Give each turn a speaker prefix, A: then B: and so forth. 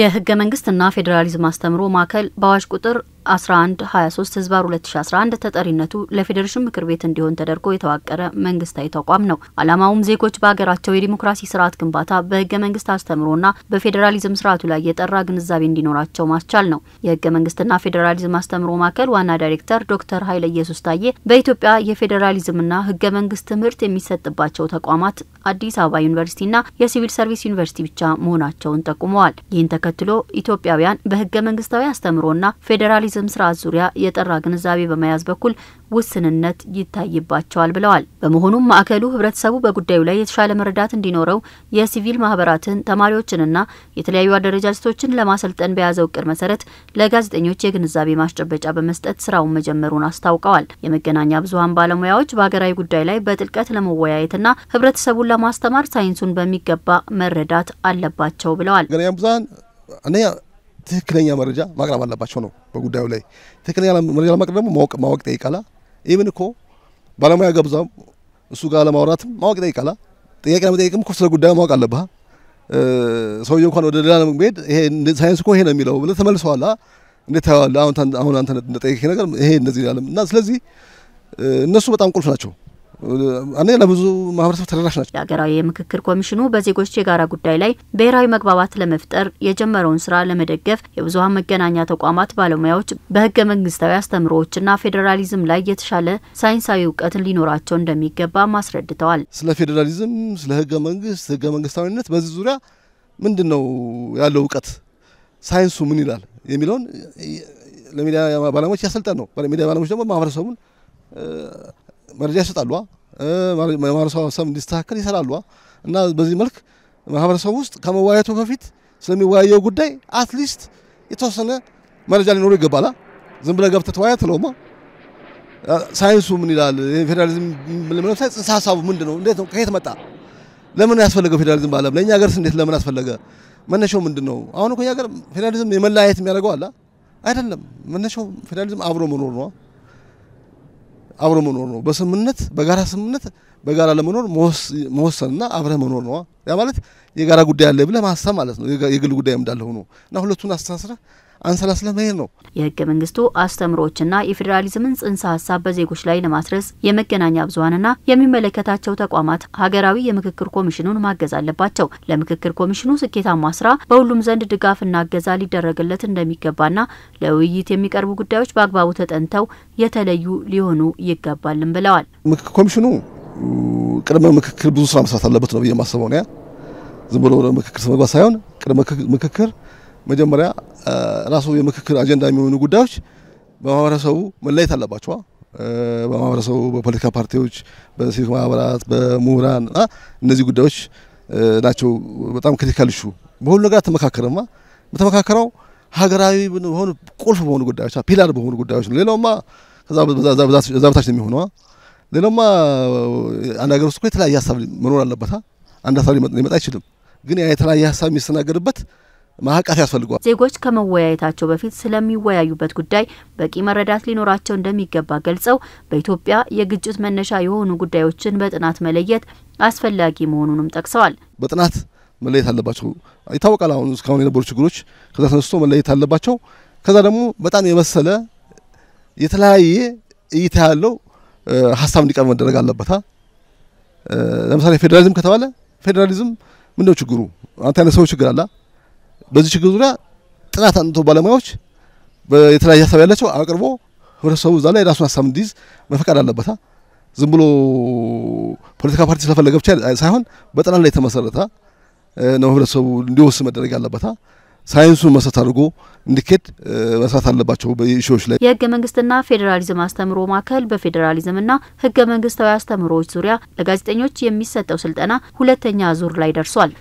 A: የህገ መንግስትና ፌዴራሊዝም አስተምሮ ማዕከል በአዋጅ ቁጥር 1123 ህዝባር 2011 ተጠሪነቱ ለፌዴሬሽን ምክር ቤት እንዲሆን ተደርጎ የተዋቀረ መንግስታዊ ተቋም ነው። አላማውም ዜጎች በሀገራቸው የዲሞክራሲ ስርዓት ግንባታ በህገ መንግስት አስተምሮና በፌዴራሊዝም ስርዓቱ ላይ የጠራ ግንዛቤ እንዲኖራቸው ማስቻል ነው። የህገ መንግስትና ፌዴራሊዝም አስተምሮ ማዕከል ዋና ዳይሬክተር ዶክተር ኃይለ ኢየሱስ ታዬ በኢትዮጵያ የፌዴራሊዝምና ህገ መንግስት ትምህርት የሚሰጥባቸው ተቋማት አዲስ አበባ ዩኒቨርሲቲና የሲቪል ሰርቪስ ዩኒቨርሲቲ ብቻ መሆናቸውን ጠቁመዋል። ይህን ተከትሎ ኢትዮጵያውያን በህገ መንግስታዊ አስተምሮና ፌዴራሊ በቱሪዝም ስርዓት ዙሪያ የጠራ ግንዛቤ በመያዝ በኩል ውስንነት ይታይባቸዋል ብለዋል። በመሆኑም ማዕከሉ ህብረተሰቡ በጉዳዩ ላይ የተሻለ መረዳት እንዲኖረው የሲቪል ማህበራትን፣ ተማሪዎችንና የተለያዩ አደረጃጀቶችን ለማሰልጠን በያዘው እቅድ መሰረት ለጋዜጠኞች የግንዛቤ ማስጨበጫ በመስጠት ስራውን መጀመሩን አስታውቀዋል። የመገናኛ ብዙሀን ባለሙያዎች በሀገራዊ ጉዳይ ላይ በጥልቀት ለመወያየትና ህብረተሰቡን ለማስተማር ሳይንሱን በሚገባ
B: መረዳት አለባቸው ብለዋል። ትክክለኛ መረጃ ማቅረብ አለባቸው ነው። በጉዳዩ ላይ ትክክለኛ መረጃ ለማቅረብ ደግሞ ማወቅ ማወቅ ጠይቃላ። ኢቨን እኮ ባለሙያ ገብዛ እሱ ጋር ለማውራትም ማወቅ ጠይቃላ። ጥያቄ ለመጠየቅም እኮ ስለ ጉዳዩ ማወቅ አለብህ። ሰውዬው እንኳን ወደ ሌላ መሄድ ይሄ ሳይንስ እኮ ይሄ ነው የሚለው ብለህ ተመልሰዋላ። እንዴት ታየዋለህ? አሁን አንተ እንደጠየቅህ ነገር ይሄ እንደዚህ ይላል እና ስለዚህ እነሱ በጣም ቁልፍ ናቸው። አንዴ ለብዙ ማህበረሰብ ተደራሽ
A: ናቸው። የሀገራዊ የምክክር ኮሚሽኑ በዜጎች የጋራ ጉዳይ ላይ ብሔራዊ መግባባት ለመፍጠር የጀመረውን ስራ ለመደገፍ የብዙሀን መገናኛ ተቋማት ባለሙያዎች በህገ መንግስታዊ አስተምሮዎችና ፌዴራሊዝም ላይ የተሻለ ሳይንሳዊ እውቀት ሊኖራቸው እንደሚገባ ማስረድተዋል።
B: ስለ ፌዴራሊዝም፣ ስለ ህገ መንግስት፣ ህገ መንግስታዊነት በዚህ ዙሪያ ምንድን ነው ያለው እውቀት ሳይንሱ ምን ይላል የሚለውን ለሚዲያ ባለሙያዎች ያሰልጠን ነው። ሚዲያ ባለሙያዎች ደግሞ ማህበረሰቡን መረጃ ይሰጣሉ፣ ሀሳብ እንዲስተካከል ይሰራሉ እና በዚህ መልክ ማህበረሰብ ውስጥ ከመወያየቱ በፊት ስለሚወያየው ጉዳይ አትሊስት የተወሰነ መረጃ ሊኖሩ ይገባላ። ዝም ብለህ ገብተህ ተወያየህ ትለውማ ሳይንሱ ምን ይላል? ፌዴራሊዝም ለምለው ሳይ ጽንሰ ሀሳቡ ምንድን ነው? እንዴት ነው? ከየት መጣ? ለምን ያስፈለገው ፌዴራሊዝም ባለም ለእኛ ሀገርስ እንዴት ለምን አስፈለገ? መነሻው ምንድን ነው? አሁን እኮ እኛ ሀገር ፌዴራሊዝም የመለያየት የሚያደርገው አለ አይደለም። መነሻው ፌዴራሊዝም አብሮ መኖር ነው። አብሮ መኖር ነው። በስምምነት በጋራ ስምምነት በጋራ ለመኖር መወሰንና አብረህ መኖር ነው። ያ ማለት የጋራ ጉዳይ አለ ብለህ ማሰብ ማለት ነው። የግል ጉዳይ እንዳለ ሆኖ እና ሁለቱን አስተሳስረህ አንሰላስለ ለመሄድ ነው።
A: የህገ መንግስቱ አስተምሮዎችና የፌዴራሊዝምን ጽንሰ ሀሳብ በዜጎች ላይ ለማስረጽ የመገናኛ ብዙሀንና የሚመለከታቸው ተቋማት ሀገራዊ የምክክር ኮሚሽኑን ማገዝ አለባቸው። ለምክክር ኮሚሽኑ ስኬታማ ስራ በሁሉም ዘንድ ድጋፍና እገዛ ሊደረግለት እንደሚገባና ለውይይት የሚቀርቡ ጉዳዮች በአግባቡ ተጠንተው የተለዩ ሊሆኑ ይገባልም ብለዋል።
B: ምክክር ኮሚሽኑ ቅድመ ምክክር ብዙ ስራ መስራት አለበት ነው ብዬ ማስበው ነው። ዝም ብሎ ምክክር መግባት ሳይሆን ቅድመ ምክክር መጀመሪያ ራሱ የምክክር አጀንዳ የሚሆኑ ጉዳዮች በማህበረሰቡ መለየት አለባቸዋ። በማህበረሰቡ፣ በፖለቲካ ፓርቲዎች፣ በሲቪክ ማህበራት፣ በምሁራን እና እነዚህ ጉዳዮች ናቸው በጣም ክሪቲካል ሹ። በሁሉ ነገር አልተመካከረማ። በተመካከረው ሀገራዊ በሆኑ ቁልፍ በሆኑ ጉዳዮች ፒላር በሆኑ ጉዳዮች ነው። ሌላውማ ከዛ በታች ነው የሚሆነዋ። ሌላውማ አንድ ሀገር ውስጥ የተለያየ ሀሳብ መኖር አለበታ። አንድ ሀሳብ ሊመጣ አይችልም። ግን ያ የተለያየ ሀሳብ የሚስተናገድበት ማቃት ያስፈልጓል።
A: ዜጎች ከመወያየታቸው በፊት ስለሚወያዩበት ጉዳይ በቂ መረዳት ሊኖራቸው እንደሚገባ ገልጸው በኢትዮጵያ የግጭት መነሻ የሆኑ ጉዳዮችን በጥናት መለየት አስፈላጊ መሆኑንም ጠቅሰዋል።
B: በጥናት መለየት አለባቸው ይታወቃል። አሁን እስካሁን የነበሩ ችግሮች ከዛ ተነስቶ መለየት አለባቸው። ከዛ ደግሞ በጣም የመሰለ የተለያየ እይታ ያለው ሀሳብ እንዲቀርብ መደረግ አለበታ። ለምሳሌ ፌዴራሊዝም ከተባለ ፌዴራሊዝም ምንድነው ችግሩ? አንተ አይነት ሰው ችግር አላ በዚህ ችግር ዙሪያ ጥናት አንጥቶ ባለሙያዎች የተለያየ ሀሳብ ያላቸው አቅርቦ ህብረተሰቡ እዛ ላይ ራሱን ሀሳብ እንዲይዝ መፈቀድ አለበታ። ዝም ብሎ ፖለቲካ ፓርቲ ስለፈለገ ብቻ ሳይሆን በጥናት ላይ የተመሰረተ ነው ህብረተሰቡ እንዲወስን መደረግ አለበታ። ሳይንሱን መሰረት አድርጎ እንዲኬድ መስራት አለባቸው። በኢሹዎች ላይ
A: የህገ መንግስትና ፌዴራሊዝም አስተምሮ ማዕከል በፌዴራሊዝምና ህገ መንግስታዊ አስተምሮዎች ዙሪያ ለጋዜጠኞች የሚሰጠው ስልጠና ሁለተኛ ዙር ላይ ደርሷል።